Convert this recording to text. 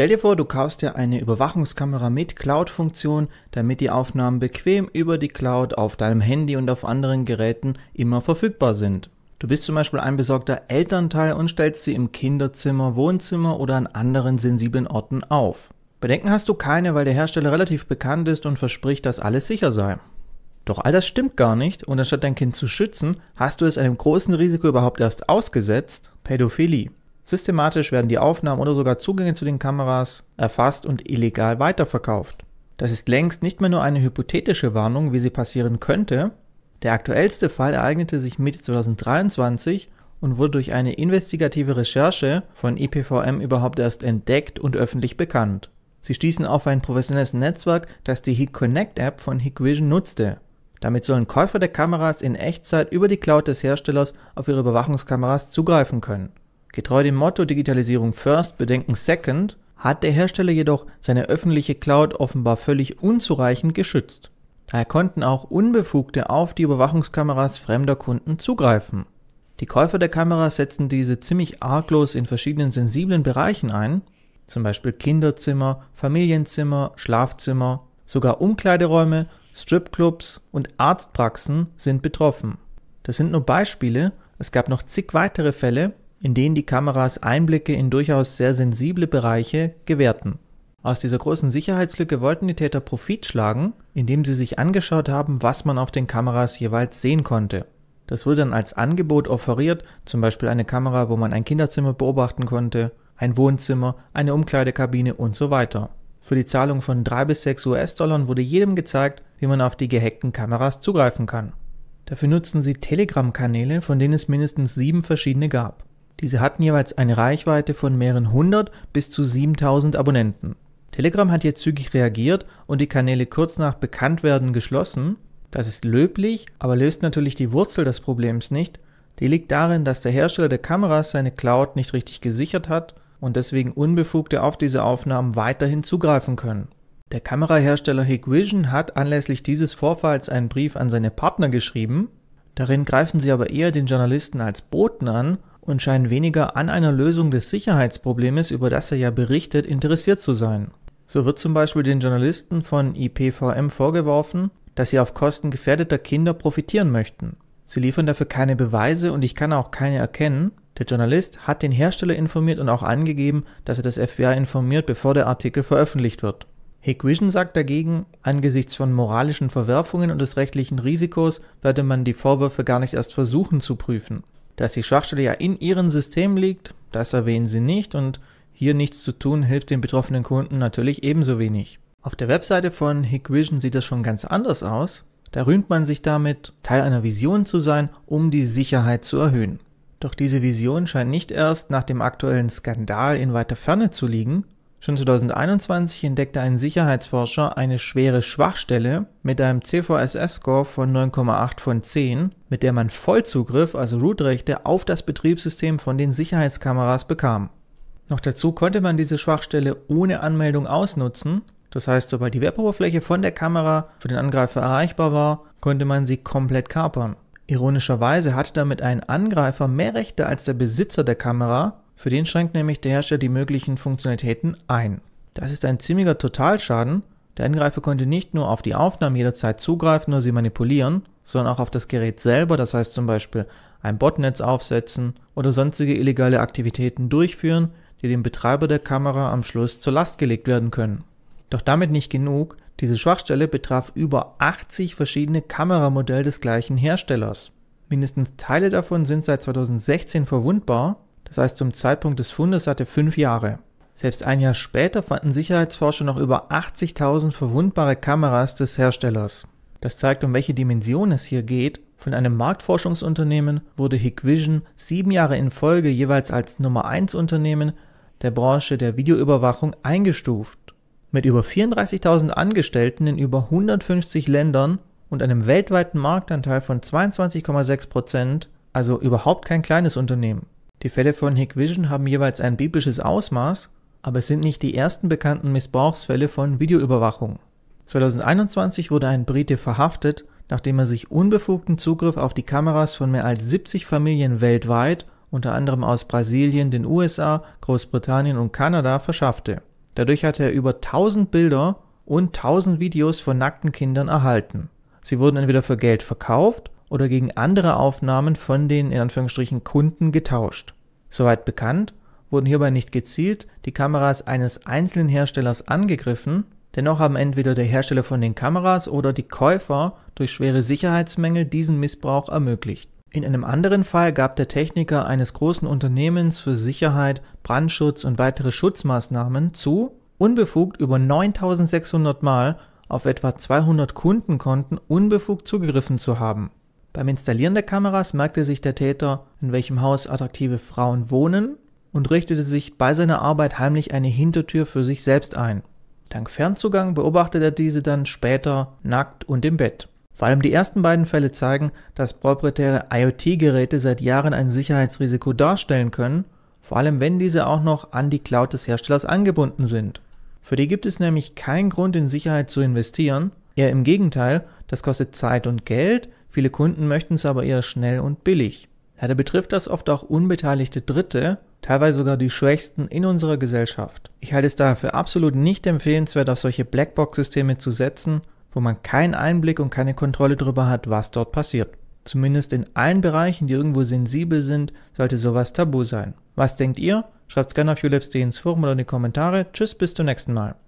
Stell dir vor, du kaufst dir eine Überwachungskamera mit Cloud-Funktion, damit die Aufnahmen bequem über die Cloud auf deinem Handy und auf anderen Geräten immer verfügbar sind. Du bist zum Beispiel ein besorgter Elternteil und stellst sie im Kinderzimmer, Wohnzimmer oder an anderen sensiblen Orten auf. Bedenken hast du keine, weil der Hersteller relativ bekannt ist und verspricht, dass alles sicher sei. Doch all das stimmt gar nicht und anstatt dein Kind zu schützen, hast du es einem großen Risiko überhaupt erst ausgesetzt, Pädophilie. Systematisch werden die Aufnahmen oder sogar Zugänge zu den Kameras erfasst und illegal weiterverkauft. Das ist längst nicht mehr nur eine hypothetische Warnung, wie sie passieren könnte. Der aktuellste Fall ereignete sich Mitte 2023 und wurde durch eine investigative Recherche von IPVM überhaupt erst entdeckt und öffentlich bekannt. Sie stießen auf ein professionelles Netzwerk, das die Connect App von Hikvision nutzte. Damit sollen Käufer der Kameras in Echtzeit über die Cloud des Herstellers auf ihre Überwachungskameras zugreifen können. Getreu dem Motto Digitalisierung first, Bedenken second hat der Hersteller jedoch seine öffentliche Cloud offenbar völlig unzureichend geschützt. Daher konnten auch Unbefugte auf die Überwachungskameras fremder Kunden zugreifen. Die Käufer der Kameras setzten diese ziemlich arglos in verschiedenen sensiblen Bereichen ein, zum Beispiel Kinderzimmer, Familienzimmer, Schlafzimmer, sogar Umkleideräume, Stripclubs und Arztpraxen sind betroffen. Das sind nur Beispiele, es gab noch zig weitere Fälle, in denen die Kameras Einblicke in durchaus sehr sensible Bereiche gewährten. Aus dieser großen Sicherheitslücke wollten die Täter Profit schlagen, indem sie sich angeschaut haben, was man auf den Kameras jeweils sehen konnte. Das wurde dann als Angebot offeriert, zum Beispiel eine Kamera, wo man ein Kinderzimmer beobachten konnte, ein Wohnzimmer, eine Umkleidekabine und so weiter. Für die Zahlung von 3 bis 6 US-Dollar wurde jedem gezeigt, wie man auf die gehackten Kameras zugreifen kann. Dafür nutzten sie Telegram-Kanäle, von denen es mindestens sieben verschiedene gab. Diese hatten jeweils eine Reichweite von mehreren hundert bis zu 7000 Abonnenten. Telegram hat hier zügig reagiert und die Kanäle kurz nach Bekanntwerden geschlossen. Das ist löblich, aber löst natürlich die Wurzel des Problems nicht. Die liegt darin, dass der Hersteller der Kameras seine Cloud nicht richtig gesichert hat und deswegen Unbefugte auf diese Aufnahmen weiterhin zugreifen können. Der Kamerahersteller Hikvision hat anlässlich dieses Vorfalls einen Brief an seine Partner geschrieben. Darin greifen sie aber eher den Journalisten als Boten an und scheinen weniger an einer Lösung des Sicherheitsproblems, über das er ja berichtet, interessiert zu sein. So wird zum Beispiel den Journalisten von IPVM vorgeworfen, dass sie auf Kosten gefährdeter Kinder profitieren möchten. Sie liefern dafür keine Beweise und ich kann auch keine erkennen. Der Journalist hat den Hersteller informiert und auch angegeben, dass er das FBI informiert, bevor der Artikel veröffentlicht wird. Hikvision sagt dagegen, angesichts von moralischen Verwerfungen und des rechtlichen Risikos werde man die Vorwürfe gar nicht erst versuchen zu prüfen dass die Schwachstelle ja in ihrem System liegt, das erwähnen sie nicht und hier nichts zu tun hilft den betroffenen Kunden natürlich ebenso wenig. Auf der Webseite von Hikvision sieht das schon ganz anders aus. Da rühmt man sich damit, Teil einer Vision zu sein, um die Sicherheit zu erhöhen. Doch diese Vision scheint nicht erst nach dem aktuellen Skandal in weiter Ferne zu liegen, Schon 2021 entdeckte ein Sicherheitsforscher eine schwere Schwachstelle mit einem CVSS-Score von 9,8 von 10, mit der man Vollzugriff, also Root-Rechte, auf das Betriebssystem von den Sicherheitskameras bekam. Noch dazu konnte man diese Schwachstelle ohne Anmeldung ausnutzen, das heißt, sobald die Weboberfläche von der Kamera für den Angreifer erreichbar war, konnte man sie komplett kapern. Ironischerweise hatte damit ein Angreifer mehr Rechte als der Besitzer der Kamera, für den schränkt nämlich der Hersteller die möglichen Funktionalitäten ein. Das ist ein ziemlicher Totalschaden. Der Angreifer konnte nicht nur auf die Aufnahmen jederzeit zugreifen oder sie manipulieren, sondern auch auf das Gerät selber, das heißt zum Beispiel ein Botnetz aufsetzen oder sonstige illegale Aktivitäten durchführen, die dem Betreiber der Kamera am Schluss zur Last gelegt werden können. Doch damit nicht genug, diese Schwachstelle betraf über 80 verschiedene Kameramodelle des gleichen Herstellers. Mindestens Teile davon sind seit 2016 verwundbar das heißt, zum Zeitpunkt des Fundes hatte er fünf Jahre. Selbst ein Jahr später fanden Sicherheitsforscher noch über 80.000 verwundbare Kameras des Herstellers. Das zeigt, um welche Dimension es hier geht. Von einem Marktforschungsunternehmen wurde Hikvision sieben Jahre in Folge jeweils als Nummer 1 Unternehmen der Branche der Videoüberwachung eingestuft. Mit über 34.000 Angestellten in über 150 Ländern und einem weltweiten Marktanteil von 22,6 Prozent, also überhaupt kein kleines Unternehmen. Die Fälle von Hikvision haben jeweils ein biblisches Ausmaß, aber es sind nicht die ersten bekannten Missbrauchsfälle von Videoüberwachung. 2021 wurde ein Brite verhaftet, nachdem er sich unbefugten Zugriff auf die Kameras von mehr als 70 Familien weltweit, unter anderem aus Brasilien, den USA, Großbritannien und Kanada, verschaffte. Dadurch hatte er über 1000 Bilder und 1000 Videos von nackten Kindern erhalten. Sie wurden entweder für Geld verkauft oder gegen andere Aufnahmen von den in Anführungsstrichen Kunden getauscht. Soweit bekannt, wurden hierbei nicht gezielt die Kameras eines einzelnen Herstellers angegriffen, dennoch haben entweder der Hersteller von den Kameras oder die Käufer durch schwere Sicherheitsmängel diesen Missbrauch ermöglicht. In einem anderen Fall gab der Techniker eines großen Unternehmens für Sicherheit, Brandschutz und weitere Schutzmaßnahmen zu, unbefugt über 9600 Mal auf etwa 200 Kundenkonten unbefugt zugegriffen zu haben. Beim Installieren der Kameras merkte sich der Täter, in welchem Haus attraktive Frauen wohnen und richtete sich bei seiner Arbeit heimlich eine Hintertür für sich selbst ein. Dank Fernzugang beobachtet er diese dann später nackt und im Bett. Vor allem die ersten beiden Fälle zeigen, dass proprietäre IoT-Geräte seit Jahren ein Sicherheitsrisiko darstellen können, vor allem wenn diese auch noch an die Cloud des Herstellers angebunden sind. Für die gibt es nämlich keinen Grund in Sicherheit zu investieren, eher im Gegenteil, das kostet Zeit und Geld, Viele Kunden möchten es aber eher schnell und billig. Leider betrifft das oft auch unbeteiligte Dritte, teilweise sogar die Schwächsten in unserer Gesellschaft. Ich halte es daher für absolut nicht empfehlenswert, auf solche Blackbox-Systeme zu setzen, wo man keinen Einblick und keine Kontrolle darüber hat, was dort passiert. Zumindest in allen Bereichen, die irgendwo sensibel sind, sollte sowas tabu sein. Was denkt ihr? Schreibt es gerne auf ins Forum oder in die Kommentare. Tschüss, bis zum nächsten Mal.